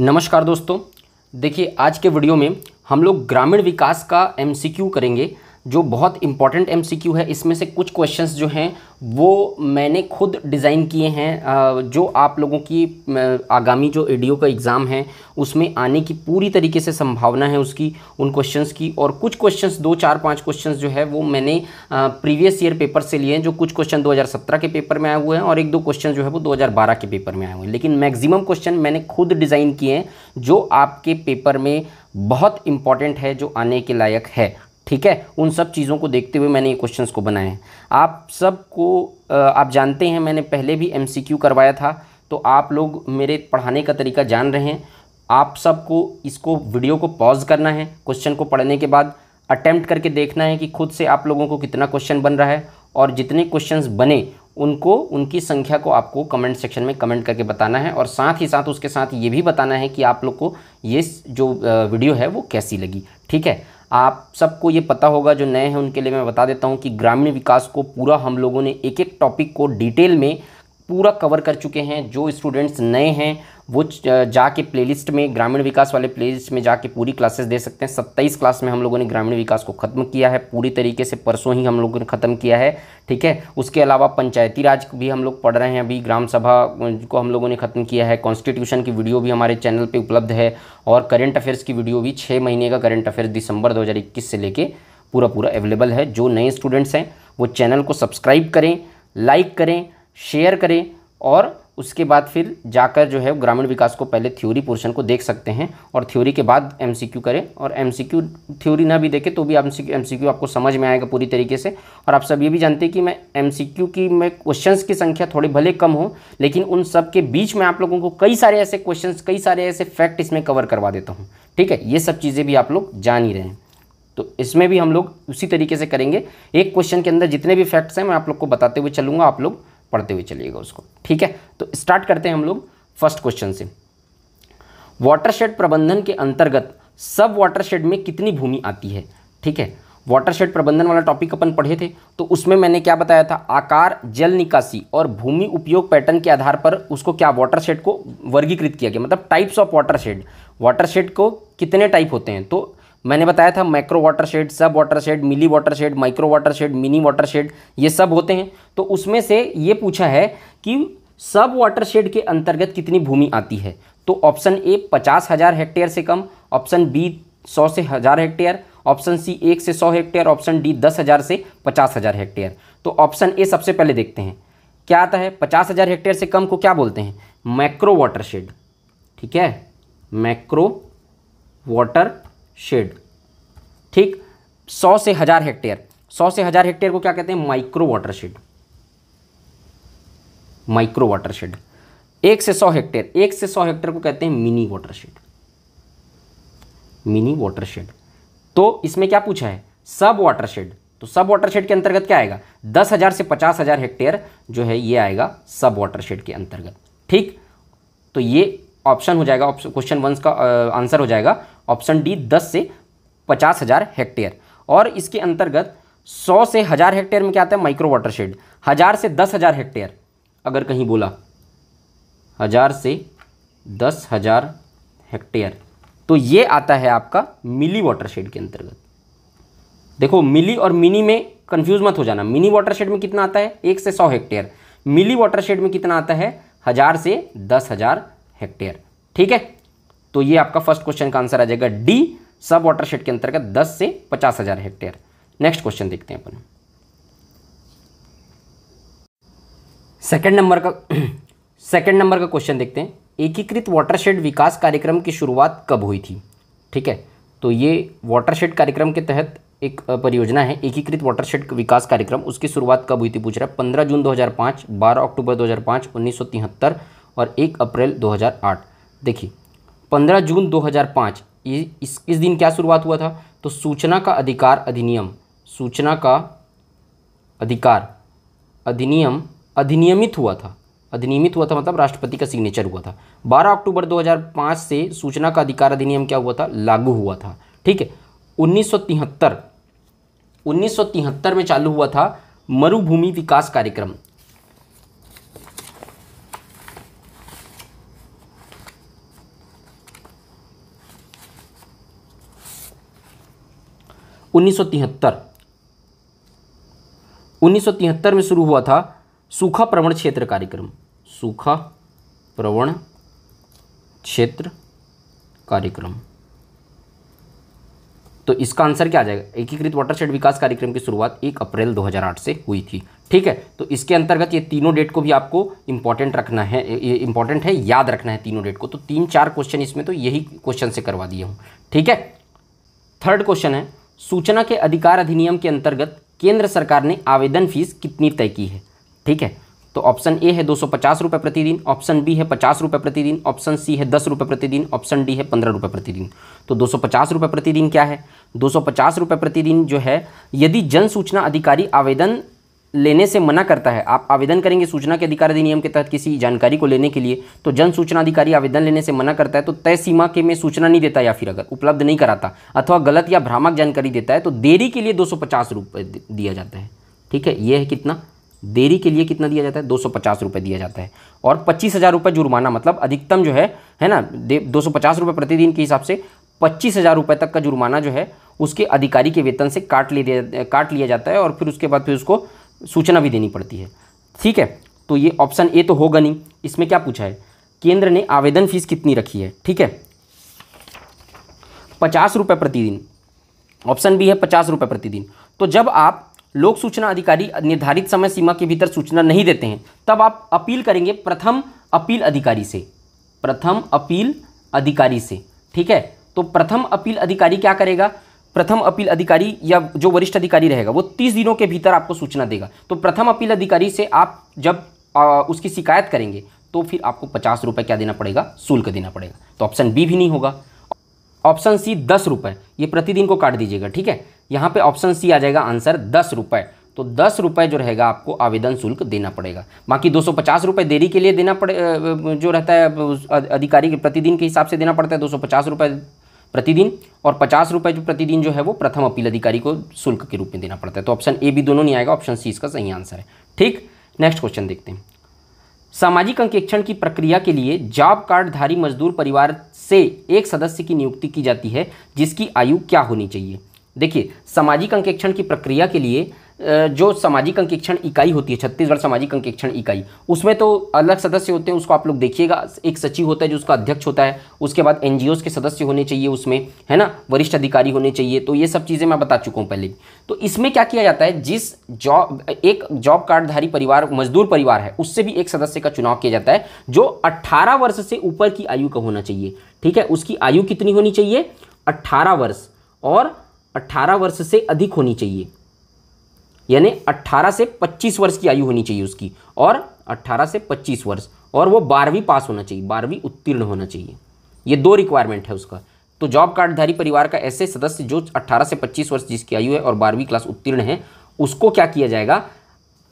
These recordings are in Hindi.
नमस्कार दोस्तों देखिए आज के वीडियो में हम लोग ग्रामीण विकास का एमसीक्यू करेंगे जो बहुत इंपॉर्टेंट एम है इसमें से कुछ क्वेश्चंस जो हैं वो मैंने खुद डिज़ाइन किए हैं जो आप लोगों की आगामी जो एडीओ का एग्ज़ाम है उसमें आने की पूरी तरीके से संभावना है उसकी उन क्वेश्चंस की और कुछ क्वेश्चंस दो चार पांच क्वेश्चंस जो है वो मैंने प्रीवियस ईयर पेपर से लिए हैं जो कुछ क्वेश्चन 2017 के पेपर में आए हुए हैं और एक दो क्वेश्चन जो है वो दो के पेपर में आए हुए हैं लेकिन मैगजिमम क्वेश्चन मैंने खुद डिज़ाइन किए हैं जो आपके पेपर में बहुत इंपॉर्टेंट है जो आने के लायक है ठीक है उन सब चीज़ों को देखते हुए मैंने ये क्वेश्चंस को बनाए हैं आप सबको आप जानते हैं मैंने पहले भी एमसीक्यू करवाया था तो आप लोग मेरे पढ़ाने का तरीका जान रहे हैं आप सबको इसको वीडियो को पॉज करना है क्वेश्चन को पढ़ने के बाद अटैम्प्ट करके देखना है कि खुद से आप लोगों को कितना क्वेश्चन बन रहा है और जितने क्वेश्चन बने उनको उनकी संख्या को आपको कमेंट सेक्शन में कमेंट करके बताना है और साथ ही साथ उसके साथ ये भी बताना है कि आप लोग को ये जो वीडियो है वो कैसी लगी ठीक है आप सबको ये पता होगा जो नए हैं उनके लिए मैं बता देता हूँ कि ग्रामीण विकास को पूरा हम लोगों ने एक एक टॉपिक को डिटेल में पूरा कवर कर चुके हैं जो स्टूडेंट्स नए हैं वो जाके लिस्ट में ग्रामीण विकास वाले लिस्ट में जाके पूरी क्लासेस दे सकते हैं सत्ताईस क्लास में हम लोगों ने ग्रामीण विकास को ख़त्म किया है पूरी तरीके से परसों ही हम लोगों ने ख़त्म किया है ठीक है उसके अलावा पंचायती राज भी हम लोग पढ़ रहे हैं अभी ग्राम सभा को हम लोगों ने ख़त्म किया है कॉन्स्टिट्यूशन की वीडियो भी हमारे चैनल पर उपलब्ध है और करेंट अफेयर्स की वीडियो भी छः महीने का करेंट अफेयर्स दिसंबर दो से लेके पूरा पूरा अवेलेबल है जो नए स्टूडेंट्स हैं वो चैनल को सब्सक्राइब करें लाइक करें शेयर करें और उसके बाद फिर जाकर जो है ग्रामीण विकास को पहले थ्योरी पोर्शन को देख सकते हैं और थ्योरी के बाद एमसीक्यू करें और एमसीक्यू थ्योरी ना भी देखें तो भी एमसीक्यू आपको समझ में आएगा पूरी तरीके से और आप सब ये भी जानते हैं कि मैं एमसीक्यू की मैं क्वेश्चंस की संख्या थोड़ी भले कम हो लेकिन उन सब के बीच में आप लोगों को कई सारे ऐसे क्वेश्चन कई सारे ऐसे फैक्ट इसमें कवर करवा देता हूँ ठीक है ये सब चीज़ें भी आप लोग जान ही रहे हैं तो इसमें भी हम लोग उसी तरीके से करेंगे एक क्वेश्चन के अंदर जितने भी फैक्ट्स हैं मैं आप लोग को बताते हुए चलूँगा आप लोग पढ़ते हुए चलिएगा उसको ठीक है तो स्टार्ट करते हैं हम लोग फर्स्ट क्वेश्चन से वाटरशेड प्रबंधन के अंतर्गत सब वाटरशेड में कितनी भूमि आती है ठीक है वाटरशेड प्रबंधन वाला टॉपिक अपन पढ़े थे तो उसमें मैंने क्या बताया था आकार जल निकासी और भूमि उपयोग पैटर्न के आधार पर उसको क्या वाटरशेड को वर्गीकृत किया गया मतलब टाइप्स ऑफ वाटरशेड वाटरशेड को कितने टाइप होते हैं तो मैंने बताया था micro watershed sub watershed milli watershed micro watershed mini watershed ये सब होते हैं तो उसमें से ये पूछा है कि सब वाटर शेड के अंतर्गत कितनी भूमि आती है तो ऑप्शन ए पचास हज़ार हेक्टेयर से कम ऑप्शन बी सौ से हज़ार हेक्टेयर ऑप्शन सी एक से सौ हेक्टेयर ऑप्शन डी दस हज़ार से पचास हज़ार हेक्टेयर तो ऑप्शन ए सबसे पहले देखते हैं क्या आता है पचास हज़ार हेक्टेयर से कम को क्या बोलते हैं मैक्रो वाटर शेड ठीक है मैक्रो वाटर शेड ठीक सौ से हजार हेक्टेयर सौ से हजार हेक्टेयर को क्या कहते हैं micro watershed micro watershed एक से सौ हेक्टेयर एक से सौ हेक्टेयर को कहते हैं mini watershed mini watershed तो इसमें क्या पूछा है सब वाटर शेड तो सब वाटर शेड के अंतर्गत क्या आएगा दस हजार से पचास हजार हेक्टेयर जो है ये आएगा सब वाटर शेड के अंतर्गत ठीक तो ये ऑप्शन हो जाएगा ऑप्शन क्वेश्चन वन का आंसर हो जाएगा ऑप्शन डी दस से पचास हज़ार हेक्टेयर और इसके अंतर्गत सौ से हज़ार हेक्टेयर में क्या आता है माइक्रो शेड हज़ार से दस हज़ार हेक्टेयर अगर कहीं बोला हज़ार से दस हज़ार हेक्टेयर तो ये आता है आपका मिली वाटरशेड के अंतर्गत देखो मिली और मिनी में कन्फ्यूज मत हो जाना मिनी वाटरशेड में कितना आता है एक से सौ हेक्टेयर मिली वाटरशेड में कितना आता है हज़ार से दस हज़ार हेक्टेयर ठीक है तो ये आपका फर्स्ट क्वेश्चन का आंसर आ जाएगा डी सब वाटर शेड के अंतर्गत दस से पचास हज़ार हेक्टेयर नेक्स्ट क्वेश्चन देखते हैं अपन सेकेंड नंबर का सेकेंड नंबर का क्वेश्चन देखते हैं एकीकृत वाटरशेड विकास कार्यक्रम की शुरुआत कब हुई थी ठीक है तो ये शेड कार्यक्रम के तहत एक परियोजना है एकीकृत वाटरशेड विकास कार्यक्रम उसकी शुरुआत कब हुई थी पूछ रहा है पंद्रह जून 2005, 12 अक्टूबर 2005, 1973 और 1 अप्रैल 2008 देखिए पंद्रह जून 2005 ये इस किस दिन क्या शुरुआत हुआ था तो सूचना का अधिकार अधिनियम सूचना का अधिकार अधिनियम अधिनियमित हुआ था अधिनियमित हुआ था मतलब राष्ट्रपति का सिग्नेचर हुआ था 12 अक्टूबर 2005 से सूचना का अधिकार अधिनियम क्या हुआ था लागू हुआ था ठीक है उन्नीस सौ में चालू हुआ था मरुभूमि विकास कार्यक्रम 1973 1973 में शुरू हुआ था सूखा प्रवण क्षेत्र कार्यक्रम सूखा प्रवण क्षेत्र कार्यक्रम तो इसका आंसर क्या आ जाएगा एकीकृत वाटरशेड विकास कार्यक्रम की शुरुआत 1 अप्रैल 2008 से हुई थी ठीक है तो इसके अंतर्गत ये तीनों डेट को भी आपको इंपॉर्टेंट रखना है इंपॉर्टेंट है याद रखना है तीनों डेट को तो तीन चार क्वेश्चन इसमें तो यही क्वेश्चन से करवा दिए हूं ठीक है थर्ड क्वेश्चन है सूचना के अधिकार अधिनियम के अंतर्गत केंद्र सरकार ने आवेदन फीस कितनी तय की है ठीक है तो ऑप्शन ए है दो सौ पचास रुपये प्रतिदिन ऑप्शन बी है पचास रुपये प्रतिदिन ऑप्शन सी है दस रुपये प्रतिदिन ऑप्शन डी है पंद्रह रुपये प्रतिदिन तो दो सौ पचास रुपये प्रतिदिन क्या है दो सौ पचास रुपये प्रतिदिन जो है यदि जन सूचना अधिकारी आवेदन लेने से मना करता है आप आवेदन करेंगे सूचना के अधिकार अधिनियम के तहत किसी जानकारी को लेने के लिए तो जन सूचना अधिकारी आवेदन लेने से मना करता है तो तय सीमा के में सूचना नहीं देता या फिर अगर उपलब्ध नहीं कराता अथवा गलत या भ्रामक जानकारी देता है तो देरी के लिए दो सौ दिया जाता है ठीक है यह है कितना देरी के लिए कितना दिया जाता है दो सौ दिया जाता है और पच्चीस हज़ार रुपये जुर्माना मतलब अधिकतम जो है है ना दो सौ प्रतिदिन के हिसाब से पच्चीस हज़ार तक का जुर्माना जो है उसके अधिकारी के वेतन से काट ले दिया काट लिया जाता है और फिर उसके बाद फिर उसको सूचना भी देनी पड़ती है ठीक है तो ये ऑप्शन ए तो होगा नहीं इसमें क्या पूछा है केंद्र ने आवेदन फीस कितनी रखी है ठीक है पचास रुपये प्रतिदिन ऑप्शन बी है पचास रुपये प्रतिदिन तो जब आप लोक सूचना अधिकारी निर्धारित समय सीमा के भीतर सूचना नहीं देते हैं तब आप अपील करेंगे प्रथम अपील अधिकारी से प्रथम अपील अधिकारी से ठीक है तो प्रथम अपील अधिकारी क्या करेगा प्रथम अपील अधिकारी या जो वरिष्ठ अधिकारी रहेगा वो तीस दिनों के भीतर आपको सूचना देगा तो प्रथम अपील अधिकारी से आप जब आ, उसकी शिकायत करेंगे तो फिर आपको पचास रुपये क्या देना पड़ेगा शुल्क देना पड़ेगा तो ऑप्शन बी भी नहीं होगा ऑप्शन सी दस रुपये ये प्रतिदिन को काट दीजिएगा ठीक है यहाँ पे ऑप्शन सी आ जाएगा आंसर दस रुपये तो दस रुपये जो रहेगा आपको आवेदन शुल्क देना पड़ेगा बाकी दो सौ पचास रुपये देरी के लिए देना पड़े जो रहता है अधिकारी के प्रतिदिन के हिसाब से देना पड़ता है दो सौ पचास रुपये प्रतिदिन और पचास रुपये जो प्रतिदिन जो है वो प्रथम अपील अधिकारी को शुल्क के रूप में देना पड़ता है तो ऑप्शन ए भी दोनों नहीं आएगा ऑप्शन सी इसका सही आंसर है ठीक नेक्स्ट क्वेश्चन देखते हैं सामाजिक अंकेक्षण की प्रक्रिया के लिए जॉब कार्डधारी मजदूर परिवार से एक सदस्य की नियुक्ति की जाती है जिसकी आयु क्या होनी चाहिए देखिए सामाजिक अंकेक्षण की प्रक्रिया के लिए जो सामाजिक अंकेक्षण इकाई होती है छत्तीसगढ़ सामाजिक अंकेक्षण इकाई उसमें तो अलग सदस्य होते हैं उसको आप लोग देखिएगा एक सचिव होता है जो उसका अध्यक्ष होता है उसके बाद एन के सदस्य होने चाहिए उसमें है ना वरिष्ठ अधिकारी होने चाहिए तो ये सब चीज़ें मैं बता चुका हूँ पहले तो इसमें क्या किया जाता है जिस जॉब एक जॉब कार्डधारी परिवार मजदूर परिवार है उससे भी एक सदस्य का चुनाव किया जाता है जो अट्ठारह वर्ष से ऊपर की आयु का होना चाहिए ठीक है उसकी आयु कितनी होनी चाहिए अट्ठारह वर्ष और अट्ठारह वर्ष से अधिक होनी चाहिए यानी 18 से 25 वर्ष की आयु होनी चाहिए उसकी और 18 से 25 वर्ष और वो बारहवीं पास होना चाहिए बारहवीं उत्तीर्ण होना चाहिए ये दो रिक्वायरमेंट है उसका तो जॉब कार्डधारी परिवार का ऐसे सदस्य जो 18 से 25 वर्ष जिसकी आयु है और बारहवीं क्लास उत्तीर्ण है उसको क्या किया जाएगा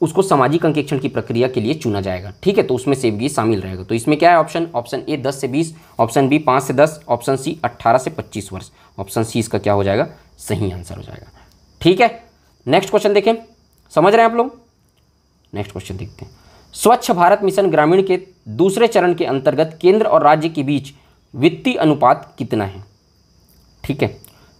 उसको सामाजिक अंकेक्षण की प्रक्रिया के लिए चुना जाएगा ठीक है तो उसमें सेवगी शामिल रहेगा तो इसमें क्या है ऑप्शन ऑप्शन ए दस से बीस ऑप्शन बी पाँच से दस ऑप्शन सी अट्ठारह से पच्चीस वर्ष ऑप्शन सी इसका क्या हो जाएगा सही आंसर हो जाएगा ठीक है नेक्स्ट क्वेश्चन देखें समझ रहे हैं आप लोग नेक्स्ट क्वेश्चन देखते हैं स्वच्छ भारत मिशन ग्रामीण के दूसरे चरण के अंतर्गत केंद्र और राज्य के बीच वित्तीय अनुपात कितना है ठीक है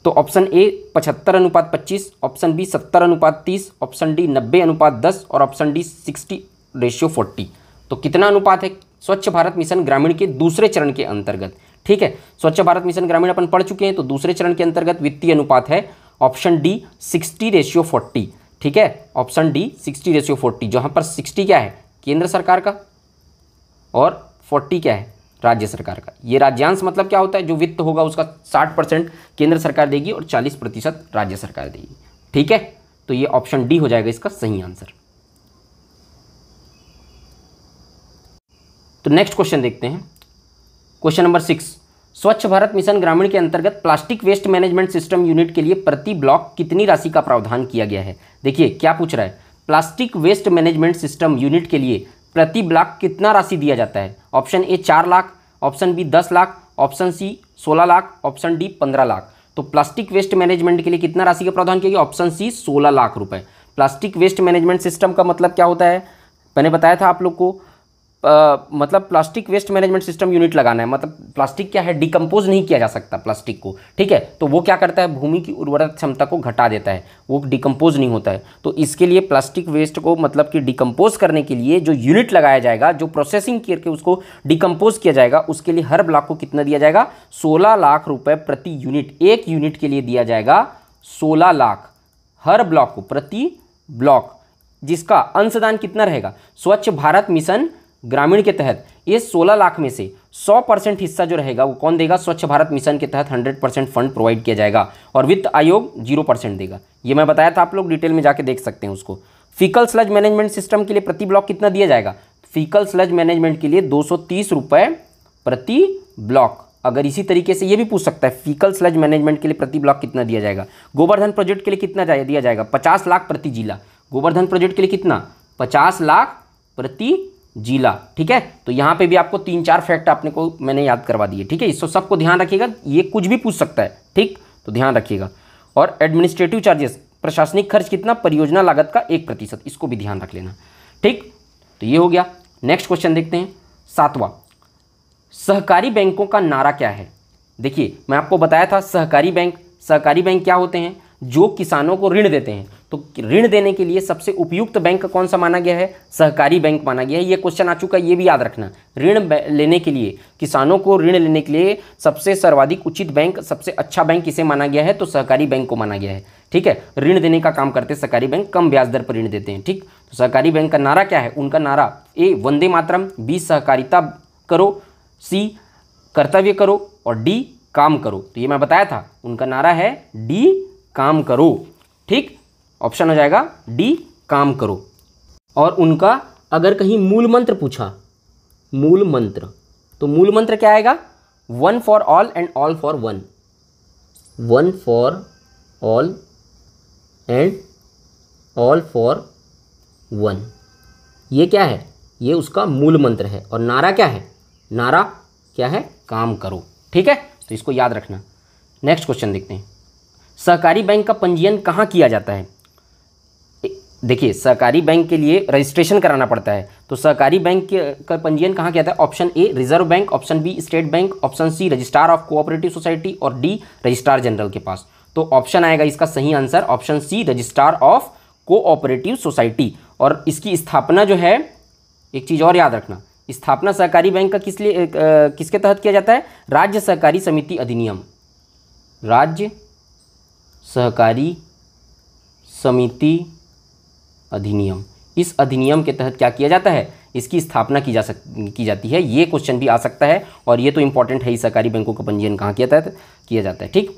तो ऑप्शन ए पचहत्तर अनुपात पच्चीस ऑप्शन बी सत्तर अनुपात तीस ऑप्शन डी नब्बे अनुपात दस और option D sixty ratio forty तो कितना अनुपात है स्वच्छ भारत मिशन ग्रामीण के दूसरे चरण के अंतर्गत ठीक है स्वच्छ भारत मिशन ग्रामीण अपन पढ़ चुके हैं तो दूसरे चरण के अंतर्गत वित्तीय अनुपात है option D sixty ratio forty ठीक है option D sixty ratio forty जहाँ पर सिक्सटी क्या है केंद्र सरकार का और फोर्टी क्या है राज्य सरकार का ये राज्यांश मतलब क्या होता है जो वित्त होगा उसका साठ परसेंट केंद्र सरकार देगी और चालीस प्रतिशत राज्य सरकार देगी ठीक है तो ये ऑप्शन डी हो जाएगा इसका सही आंसर तो नेक्स्ट क्वेश्चन देखते हैं क्वेश्चन नंबर सिक्स स्वच्छ भारत मिशन ग्रामीण के अंतर्गत plastic waste management system unit के लिए प्रति ब्लॉक कितनी राशि का प्रावधान किया गया है देखिए क्या पूछ रहा है plastic waste management system unit के लिए प्रति ब्लॉक कितना राशि दिया जाता है ऑप्शन ए चार लाख ऑप्शन बी दस लाख ऑप्शन सी सोलह लाख ऑप्शन डी पंद्रह लाख तो प्लास्टिक वेस्ट मैनेजमेंट के लिए कितना राशि का प्रावधान किया गया ऑप्शन सी सोलह लाख रुपए प्लास्टिक वेस्ट मैनेजमेंट सिस्टम का मतलब क्या होता है मैंने बताया था आप लोग को आ, मतलब plastic waste management system unit लगाना है मतलब प्लास्टिक क्या है डिकम्पोज नहीं किया जा सकता प्लास्टिक को ठीक है तो वो क्या करता है भूमि की उर्वरक क्षमता को घटा देता है वो डिकम्पोज नहीं होता है तो इसके लिए प्लास्टिक वेस्ट को मतलब कि डिकम्पोज करने के लिए जो यूनिट लगाया जाएगा जो प्रोसेसिंग करके उसको डिकम्पोज किया जाएगा उसके लिए हर ब्लॉक को कितना दिया जाएगा सोलह लाख रुपये प्रति यूनिट एक यूनिट के लिए दिया जाएगा सोलह लाख हर ब्लॉक को प्रति ब्लॉक जिसका अंशदान कितना रहेगा स्वच्छ भारत मिशन ग्रामीण के तहत ये 16 लाख में से 100 परसेंट हिस्सा जो रहेगा वो कौन देगा स्वच्छ भारत मिशन के तहत 100 परसेंट फंड प्रोवाइड किया जाएगा और वित्त आयोग जीरो परसेंट देगा ये मैं बताया था आप लोग डिटेल में जाके देख सकते हैं उसको फीकल स्लज मैनेजमेंट सिस्टम के लिए प्रति ब्लॉक कितना दिया जाएगा फीकल स्लज मैनेजमेंट के लिए दो रुपए प्रति ब्लॉक अगर इसी तरीके से ये भी पूछ सकता है फीकल स्लज मैनेजमेंट के लिए प्रति ब्लॉक कितना दिया जाएगा गोवर्धन प्रोजेक्ट के लिए कितना दिया जाएगा पचास लाख प्रति जिला गोवर्धन प्रोजेक्ट के लिए कितना पचास लाख प्रति जिला ठीक है तो यहाँ पे भी आपको तीन चार फैक्ट आपने को मैंने याद करवा दिए ठीक है इसको सबको ध्यान रखिएगा ये कुछ भी पूछ सकता है ठीक तो ध्यान रखिएगा और एडमिनिस्ट्रेटिव चार्जेस प्रशासनिक खर्च कितना परियोजना लागत का एक प्रतिशत इसको भी ध्यान रख लेना ठीक तो ये हो गया नेक्स्ट क्वेश्चन देखते हैं सातवां सहकारी बैंकों का नारा क्या है देखिए मैं आपको बताया था सहकारी बैंक सहकारी बैंक क्या होते हैं जो किसानों को ऋण देते हैं तो ऋण देने के लिए सबसे उपयुक्त बैंक कौन सा माना गया है सहकारी बैंक माना गया है ये क्वेश्चन आ चुका है ये भी याद रखना ऋण लेने के लिए किसानों को ऋण लेने के लिए सबसे सर्वाधिक उचित बैंक सबसे अच्छा बैंक किसे माना गया है तो सहकारी बैंक को माना गया है ठीक है ऋण देने का काम करते सहकारी बैंक कम ब्याज दर पर ऋण देते हैं ठीक तो सहकारी बैंक का नारा क्या है उनका नारा ए वंदे मातरम बी सहकारिता करो सी कर्तव्य करो और डी काम करो तो ये मैं बताया था उनका नारा है डी काम करो ठीक ऑप्शन हो जाएगा डी काम करो और उनका अगर कहीं मूल मंत्र पूछा मूल मंत्र तो मूल मंत्र क्या आएगा one for all and all for one one for all and all for one ये क्या है ये उसका मूल मंत्र है और नारा क्या है नारा क्या है काम करो ठीक है तो इसको याद रखना नेक्स्ट क्वेश्चन देखते हैं सहकारी बैंक का पंजीयन कहाँ किया जाता है देखिए सहकारी बैंक के लिए रजिस्ट्रेशन कराना पड़ता है तो सहकारी बैंक का पंजीयन कहाँ किया था option A reserve bank option B state bank option C registrar of cooperative society और डी रजिस्ट्रार जनरल के पास तो ऑप्शन आएगा इसका सही answer option C registrar of cooperative society और इसकी स्थापना जो है एक चीज़ और याद रखना स्थापना सहकारी बैंक का किस लिए किसके तहत किया जाता है राज्य सहकारी समिति अधिनियम राज्य सहकारी समिति अधिनियम इस अधिनियम के तहत क्या किया जाता है इसकी स्थापना की जा सक की जाती है ये क्वेश्चन भी आ सकता है और ये तो इंपॉर्टेंट है ही सहकारी बैंकों का पंजीयन कहाँ किया तहत किया जाता है ठीक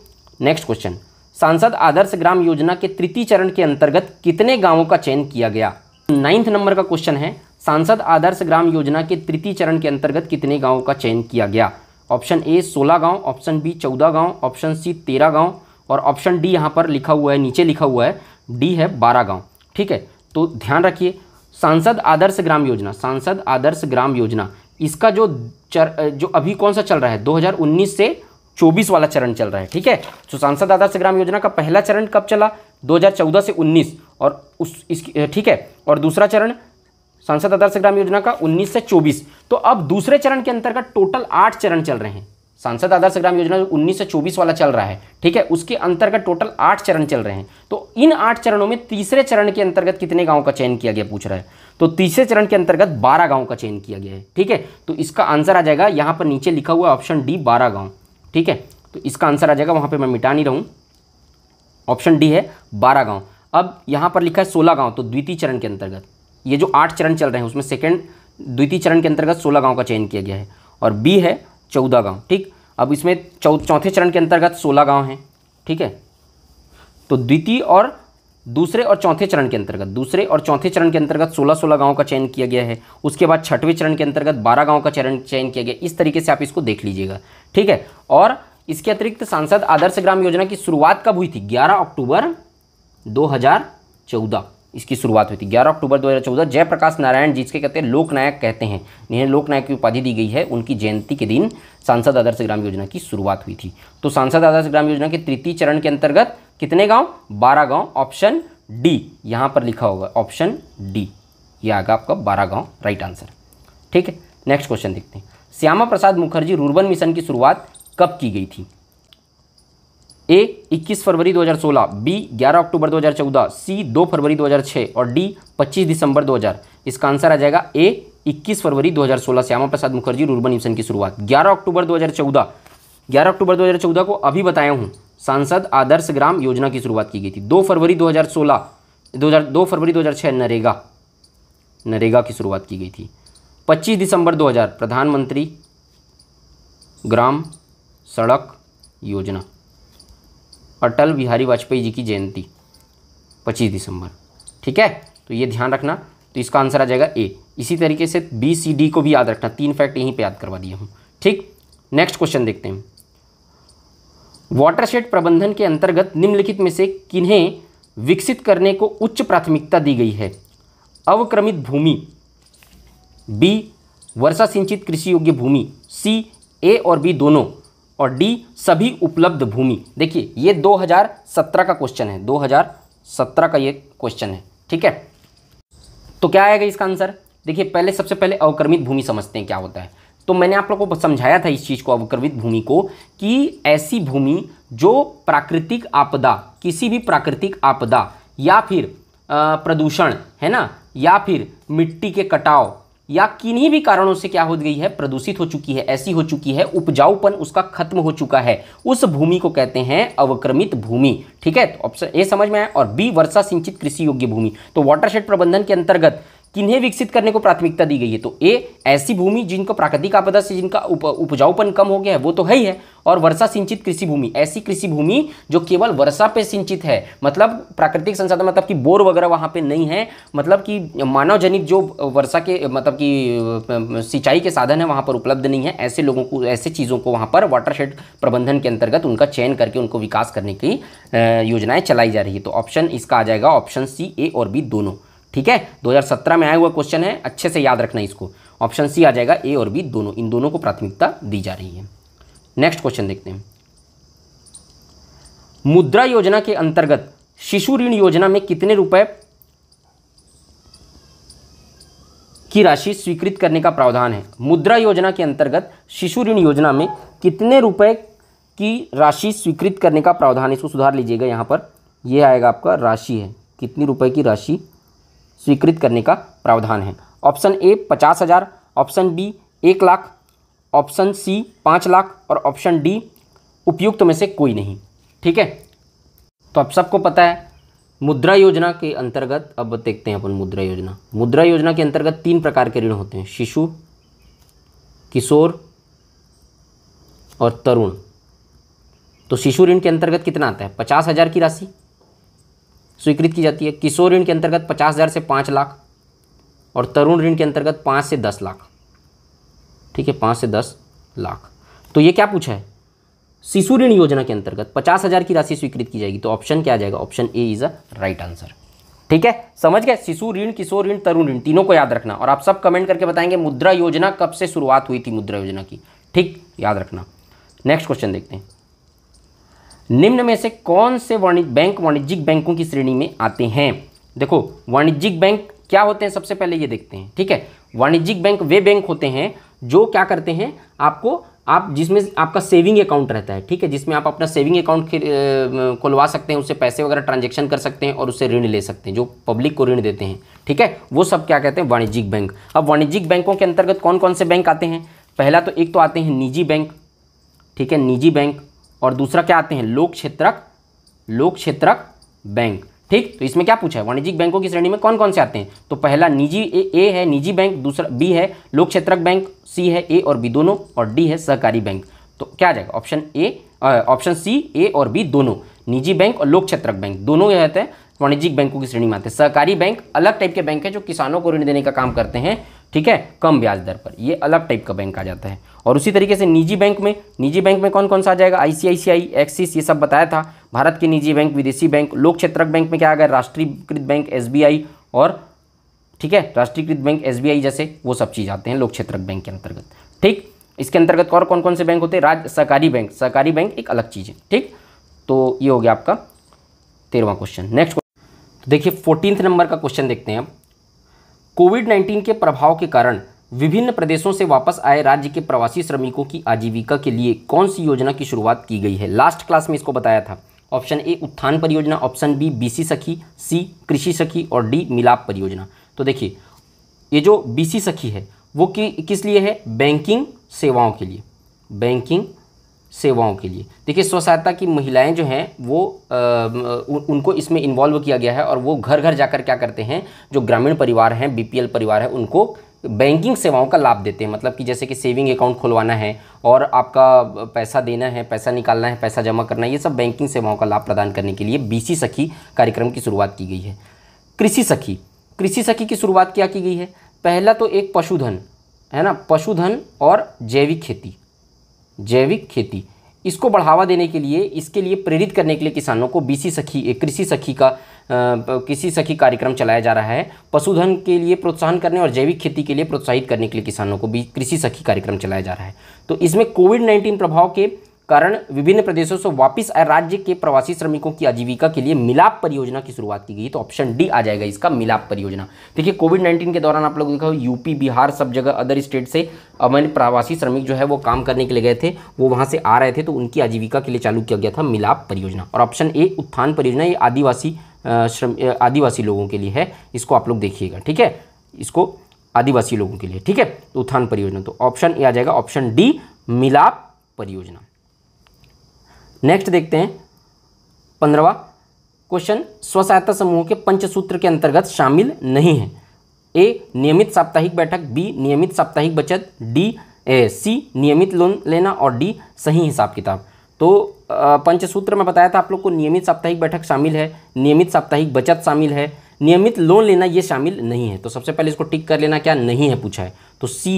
नेक्स्ट क्वेश्चन सांसद आदर्श ग्राम योजना के तृतीय चरण के अंतर्गत कितने गाँवों का चयन किया गया नाइन्थ नंबर का क्वेश्चन है सांसद आदर्श ग्राम योजना के तृतीय चरण के अंतर्गत कितने गाँवों का चयन किया गया ऑप्शन ए सोलह गाँव ऑप्शन बी चौदह गाँव ऑप्शन सी तेरह गाँव और ऑप्शन डी यहाँ पर लिखा हुआ है नीचे लिखा हुआ है डी है बारह गाँव ठीक है तो ध्यान रखिए सांसद आदर्श ग्राम योजना सांसद आदर्श ग्राम योजना इसका जो चर जो अभी कौन सा चल रहा है 2019 से 24 वाला चरण चल रहा है ठीक है तो सांसद आदर्श ग्राम योजना का पहला चरण कब चला 2014 से 19 और उस इसकी ठीक है और दूसरा चरण सांसद आदर्श ग्राम योजना का 19 से 24 तो अब दूसरे चरण के अंतर्गत टोटल आठ चरण चल रहे हैं सांसद आदर्श ग्राम योजना जो उन्नीस सौ चौबीस वाला चल रहा है ठीक है उसके अंतर्गत टोटल आठ चरण चल रहे हैं तो इन आठ चरणों में तीसरे चरण के अंतर्गत कितने गाँव का चयन किया गया पूछ रहा है तो तीसरे चरण के अंतर्गत बारह गाँव का चयन किया गया है ठीक है तो इसका आंसर आ जाएगा यहाँ पर नीचे लिखा हुआ ऑप्शन डी बारह गाँव ठीक है तो इसका आंसर आ जाएगा वहाँ पर मैं मिटा नहीं रहूँ ऑप्शन डी है बारह गाँव अब यहाँ पर लिखा है सोलह गाँव तो द्वितीय चरण के अंतर्गत ये जो आठ चरण चल रहे हैं उसमें सेकेंड द्वितीय चरण के अंतर्गत सोलह गाँव का चयन किया गया है और बी है चौदह गांव ठीक अब इसमें चौथे चरण के अंतर्गत सोलह गांव हैं ठीक है तो द्वितीय और दूसरे और चौथे चरण के अंतर्गत दूसरे और चौथे चरण के अंतर्गत सोलह सोलह गाँव का चयन किया गया है उसके बाद छठवें चरण के अंतर्गत बारह गाँव का चरण चयन किया गया इस तरीके से आप इसको देख लीजिएगा ठीक है और इसके अतिरिक्त सांसद आदर्श ग्राम योजना की शुरुआत कब हुई थी 11 अक्टूबर 2014 इसकी शुरुआत हुई थी 11 अक्टूबर 2014 जयप्रकाश नारायण जिसके कहते हैं लोकनायक कहते हैं जिन्हें लोकनायक की उपाधि दी गई है उनकी जयंती के दिन सांसद आदर्श ग्राम योजना की शुरुआत हुई थी तो सांसद आदर्श ग्राम योजना के तृतीय चरण के अंतर्गत कितने गाँव बारह गाँव ऑप्शन डी यहाँ पर लिखा होगा ऑप्शन डी ये आगा आपका बारह गाँव राइट आंसर ठीक है नेक्स्ट क्वेश्चन देखते हैं श्यामा प्रसाद मुखर्जी रूर्बन मिशन की शुरुआत कब की गई थी ए 21 फरवरी 2016 बी 11 अक्टूबर 2014 सी 2 फरवरी 2006 और डी 25 दिसंबर 2000 इसका आंसर आ जाएगा ए 21 फरवरी 2016 श्यामा प्रसाद मुखर्जी रूर्बन मिशन की शुरुआत 11 अक्टूबर 2014 11 अक्टूबर 2014 को अभी बताया हूँ सांसद आदर्श ग्राम योजना की शुरुआत की गई थी 2 फरवरी 2016 हजार दो फरवरी 2006 नरेगा नरेगा की शुरुआत की गई थी पच्चीस दिसंबर दो प्रधानमंत्री ग्राम सड़क योजना अटल बिहारी वाजपेयी जी की जयंती पच्चीस दिसंबर ठीक है तो ये ध्यान रखना तो इसका आंसर आ जाएगा ए इसी तरीके से बी सी डी को भी याद रखना तीन फैक्ट यहीं पे याद करवा दिया हूँ ठीक नेक्स्ट क्वेश्चन देखते हैं वाटरशेड प्रबंधन के अंतर्गत निम्नलिखित में से किन्हें विकसित करने को उच्च प्राथमिकता दी गई है अवक्रमित भूमि बी वर्षा सिंचित कृषि योग्य भूमि सी ए और बी दोनों और डी सभी उपलब्ध भूमि देखिए ये 2017 का क्वेश्चन है 2017 का ये क्वेश्चन है ठीक है तो क्या आएगा इसका आंसर देखिए पहले सबसे पहले अवक्रमित भूमि समझते हैं क्या होता है तो मैंने आप लोगों को समझाया था इस चीज़ को अवक्रमित भूमि को कि ऐसी भूमि जो प्राकृतिक आपदा किसी भी प्राकृतिक आपदा या फिर प्रदूषण है ना या फिर मिट्टी के कटाव या किन्हीं भी कारणों से क्या हो गई है प्रदूषित हो चुकी है ऐसी हो चुकी है उपजाऊपन उसका खत्म हो चुका है उस भूमि को कहते हैं अवक्रमित भूमि ठीक है तो ऑप्शन ए समझ में आया और बी वर्षा सिंचित कृषि योग्य भूमि तो वाटरशेड प्रबंधन के अंतर्गत किन्हें विकसित करने को प्राथमिकता दी गई है तो ए ऐसी भूमि जिनको प्राकृतिक आपदा से जिनका उप, उपजाऊपन कम हो गया है वो तो है ही है और वर्षा सिंचित कृषि भूमि ऐसी कृषि भूमि जो केवल वर्षा पे सिंचित है मतलब प्राकृतिक संसाधन मतलब कि बोर वगैरह वहाँ पे नहीं है मतलब कि मानव जनित जो वर्षा के मतलब कि सिंचाई के साधन है वहाँ पर उपलब्ध नहीं है ऐसे लोगों को ऐसे चीज़ों को वहाँ पर वाटरशेड प्रबंधन के अंतर्गत उनका चयन करके उनको विकास करने की योजनाएँ चलाई जा रही है तो ऑप्शन इसका आ जाएगा ऑप्शन सी ए और बी दोनों ठीक है 2017 में आया हुआ क्वेश्चन है अच्छे से याद रखना इसको ऑप्शन सी आ जाएगा ए और बी दोनों इन दोनों को प्राथमिकता दी जा रही है नेक्स्ट क्वेश्चन देखते हैं मुद्रा योजना के अंतर्गत शिशु ऋण योजना में कितने रुपए की राशि स्वीकृत करने का प्रावधान है मुद्रा योजना के अंतर्गत शिशु ऋण योजना में कितने रुपए की राशि स्वीकृत करने का प्रावधान इसको सुधार लीजिएगा यहाँ पर यह आएगा आपका राशि है कितनी रुपए की राशि स्वीकृत करने का प्रावधान है ऑप्शन ए पचास हज़ार ऑप्शन बी एक लाख ऑप्शन सी पाँच लाख और ऑप्शन डी उपयुक्त तो में से कोई नहीं ठीक है तो आप सबको पता है मुद्रा योजना के अंतर्गत अब देखते हैं अपन मुद्रा योजना मुद्रा योजना के अंतर्गत तीन प्रकार के ऋण होते हैं शिशु किशोर और तरुण तो शिशु ऋण के अंतर्गत कितना आता है पचास हज़ार की राशि स्वीकृत की जाती है किशोर ऋण के अंतर्गत पचास हज़ार से पाँच लाख और तरुण ऋण के अंतर्गत पाँच से दस लाख ठीक है पाँच से दस लाख तो ये क्या पूछा है शिशु ऋण योजना के अंतर्गत पचास हज़ार की राशि स्वीकृत की जाएगी तो ऑप्शन क्या आ जाएगा option A is a right answer ठीक है समझ गए शिशु ऋण किशोर ऋण तरुण ऋण तीनों को याद रखना और आप सब कमेंट करके बताएंगे मुद्रा योजना कब से शुरुआत हुई थी मुद्रा योजना की ठीक याद रखना नेक्स्ट क्वेश्चन देखते हैं निम्न में से कौन से वाणिज्य बैंक वाणिज्यिक बैंकों की श्रेणी में आते हैं देखो वाणिज्यिक बैंक क्या होते हैं सबसे पहले ये देखते हैं ठीक है वाणिज्यिक बैंक वे बैंक होते हैं जो क्या करते हैं आपको आप जिसमें आपका सेविंग अकाउंट रहता है ठीक है जिसमें आप अपना सेविंग अकाउंट खुलवा सकते हैं उससे पैसे वगैरह ट्रांजेक्शन कर सकते हैं और उससे ऋण ले सकते हैं जो पब्लिक को ऋण देते हैं ठीक है वो सब क्या कहते हैं वाणिज्यिक बैंक अब वाणिज्यिक बैंकों के अंतर्गत कौन कौन से बैंक आते हैं पहला तो एक तो आते हैं निजी बैंक ठीक है निजी बैंक और दूसरा क्या आते हैं लोक क्षेत्रक लोक क्षेत्रक बैंक ठीक तो इसमें क्या पूछा है वाणिज्यिक बैंकों की श्रेणी में कौन कौन से आते हैं तो पहला निजी ए, ए है निजी बैंक दूसरा बी है लोक क्षेत्रक बैंक सी है ए और बी दोनों और डी है सहकारी बैंक तो क्या आ जाएगा ऑप्शन ए ऑप्शन सी ए और बी दोनों निजी बैंक और लोक क्षेत्रक बैंक दोनों ये रहते हैं वाणिज्यिक बैंकों की श्रेणी में आते हैं सहकारी बैंक अलग टाइप के बैंक है जो किसानों को ऋण देने का काम करते हैं ठीक है कम ब्याज दर पर ये अलग टाइप का बैंक आ जाता है और उसी तरीके से निजी बैंक में निजी बैंक में कौन कौन सा आ जाएगा आईसीआईसीआई एक्सिस ये सब बताया था भारत के निजी बैंक विदेशी बैंक लोक क्षेत्रक बैंक में क्या आ गया राष्ट्रीयकृत बैंक एस और ठीक है राष्ट्रीयकृत बैंक एस जैसे वो सब चीज़ आते हैं लोक क्षेत्रक बैंक के अंतर्गत ठीक इसके अंतर्गत और कौन कौन से बैंक होते हैं राज्य सहकारी बैंक सहकारी बैंक एक अलग चीज़ है ठीक तो ये हो गया आपका तेरहवा क्वेश्चन नेक्स्ट देखिए फोर्टीन नंबर का क्वेश्चन देखते हैं आप कोविड 19 के प्रभाव के कारण विभिन्न प्रदेशों से वापस आए राज्य के प्रवासी श्रमिकों की आजीविका के लिए कौन सी योजना की शुरुआत की गई है लास्ट क्लास में इसको बताया था ऑप्शन ए उत्थान परियोजना ऑप्शन बी बीसी सखी सी कृषि सखी और डी मिलाप परियोजना तो देखिए ये जो बीसी सखी है वो कि, किस लिए है बैंकिंग सेवाओं के लिए बैंकिंग सेवाओं के लिए देखिए स्व सहायता की महिलाएं जो हैं वो आ, उनको इसमें इन्वॉल्व किया गया है और वो घर घर जाकर क्या करते हैं जो ग्रामीण परिवार हैं बीपीएल परिवार है उनको बैंकिंग सेवाओं का लाभ देते हैं मतलब कि जैसे कि सेविंग अकाउंट खुलवाना है और आपका पैसा देना है पैसा निकालना है पैसा जमा करना है ये सब बैंकिंग सेवाओं का लाभ प्रदान करने के लिए बी सखी कार्यक्रम की शुरुआत की गई है कृषि सखी कृषि सखी की शुरुआत क्या की गई है पहला तो एक पशुधन है ना पशुधन और जैविक खेती जैविक खेती इसको बढ़ावा देने के लिए इसके लिए प्रेरित करने के लिए किसानों को बीसी सखी कृषि सखी का कृषि सखी कार्यक्रम चलाया जा रहा है पशुधन के लिए प्रोत्साहन करने और जैविक खेती के लिए प्रोत्साहित करने के लिए किसानों को भी कृषि सखी कार्यक्रम चलाया जा रहा है तो इसमें कोविड नाइन्टीन प्रभाव के कारण विभिन्न प्रदेशों से वापस आए राज्य के प्रवासी श्रमिकों की आजीविका के लिए मिलाप परियोजना की शुरुआत की गई तो ऑप्शन डी आ जाएगा इसका मिलाप परियोजना देखिए कोविड नाइन्टीन के दौरान आप लोग देखा हो यूपी बिहार सब जगह अदर स्टेट से अमन प्रवासी श्रमिक जो है वो काम करने के लिए गए थे वो वहाँ से आ रहे थे तो उनकी आजीविका के लिए चालू किया गया था मिलाप परियोजना और ऑप्शन ए उत्थान परियोजना ये आदिवासी श्रम आदिवासी लोगों के लिए है इसको आप लोग देखिएगा ठीक है इसको आदिवासी लोगों के लिए ठीक है तो उत्थान परियोजना तो ऑप्शन ए आ जाएगा ऑप्शन डी मिलाप परियोजना नेक्स्ट देखते हैं पंद्रवा क्वेश्चन स्व सहायता समूह के पंचसूत्र के अंतर्गत शामिल नहीं है ए नियमित साप्ताहिक बैठक बी नियमित साप्ताहिक बचत डी ए सी नियमित लोन लेना और डी सही हिसाब किताब तो पंचसूत्र में बताया था आप लोग को नियमित साप्ताहिक बैठक शामिल है नियमित साप्ताहिक बचत शामिल है नियमित लोन लेना ये शामिल नहीं है तो सबसे पहले इसको टिक कर लेना क्या नहीं है पूछा है तो सी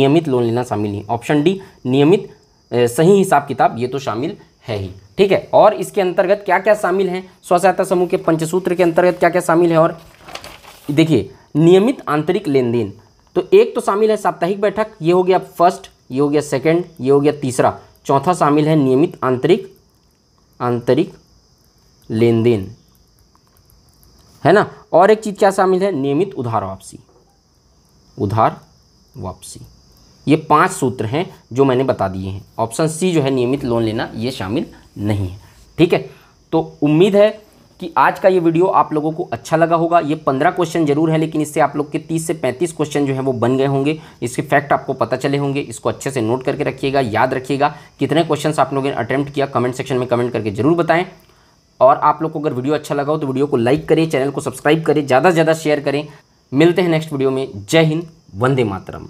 नियमित लोन लेना शामिल नहीं ऑप्शन डी नियमित सही हिसाब किताब ये तो शामिल है ही ठीक है और इसके अंतर्गत क्या क्या शामिल है स्व सहायता समूह के पंचसूत्र के अंतर्गत क्या क्या शामिल है और देखिए नियमित आंतरिक लेन देन तो एक तो शामिल है साप्ताहिक बैठक ये हो गया फर्स्ट ये हो गया सेकंड ये हो गया तीसरा चौथा शामिल है नियमित आंतरिक आंतरिक लेन देन है ना और एक चीज़ क्या शामिल है नियमित उधार वापसी उधार वापसी ये पांच सूत्र हैं जो मैंने बता दिए हैं ऑप्शन सी जो है नियमित लोन लेना ये शामिल नहीं है ठीक है तो उम्मीद है कि आज का ये वीडियो आप लोगों को अच्छा लगा होगा ये पंद्रह क्वेश्चन जरूर है लेकिन इससे आप लोग के तीस से पैंतीस क्वेश्चन जो है वो बन गए होंगे इसके फैक्ट आपको पता चले होंगे इसको अच्छे से नोट करके रखिएगा याद रखिएगा कितने क्वेश्चन आप लोगों ने अटैम्प्ट किया कमेंट सेक्शन में कमेंट करके जरूर बताएं और आप लोग को अगर वीडियो अच्छा लगा हो तो वीडियो को लाइक करें चैनल को सब्सक्राइब करें ज़्यादा से ज़्यादा शेयर करें मिलते हैं नेक्स्ट वीडियो में जय हिंद वंदे मातरम